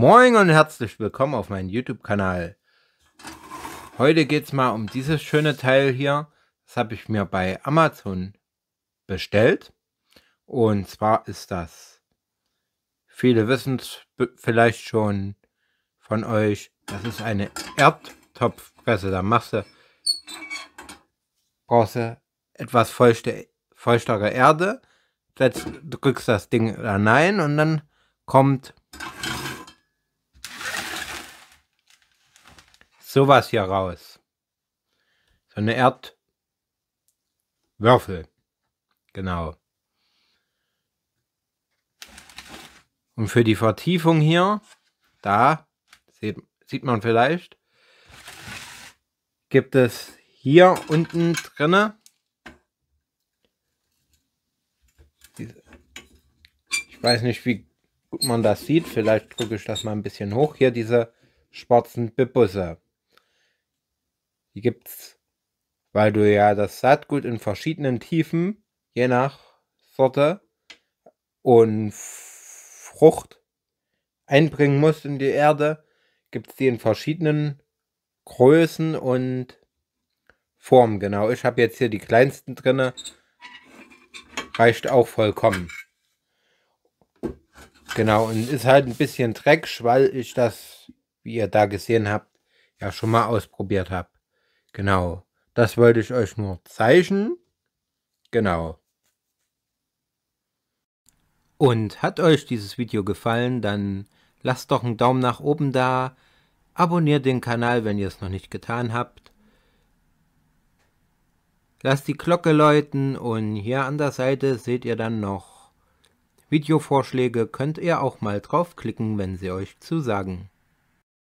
Moin und herzlich willkommen auf meinem YouTube-Kanal. Heute geht es mal um dieses schöne Teil hier. Das habe ich mir bei Amazon bestellt. Und zwar ist das, viele wissen es vielleicht schon von euch, das ist eine Erdtopfpresse. Da machst du, brauchst du etwas feuchte, feuchtere Erde, setzt, drückst das Ding da rein und dann kommt sowas hier raus. So eine Erdwürfel. Genau. Und für die Vertiefung hier, da sieht, sieht man vielleicht, gibt es hier unten drinne ich weiß nicht wie gut man das sieht vielleicht drücke ich das mal ein bisschen hoch hier diese schwarzen Bebusse die gibt's, weil du ja das Saatgut in verschiedenen Tiefen, je nach Sorte und Frucht, einbringen musst in die Erde, gibt's die in verschiedenen Größen und Formen. Genau, ich habe jetzt hier die kleinsten drinne. Reicht auch vollkommen. Genau, und ist halt ein bisschen dreckig, weil ich das, wie ihr da gesehen habt, ja schon mal ausprobiert habe. Genau. Das wollte ich euch nur zeichnen. Genau. Und hat euch dieses Video gefallen, dann lasst doch einen Daumen nach oben da, abonniert den Kanal, wenn ihr es noch nicht getan habt. Lasst die Glocke läuten und hier an der Seite seht ihr dann noch Videovorschläge, könnt ihr auch mal draufklicken, wenn sie euch zusagen.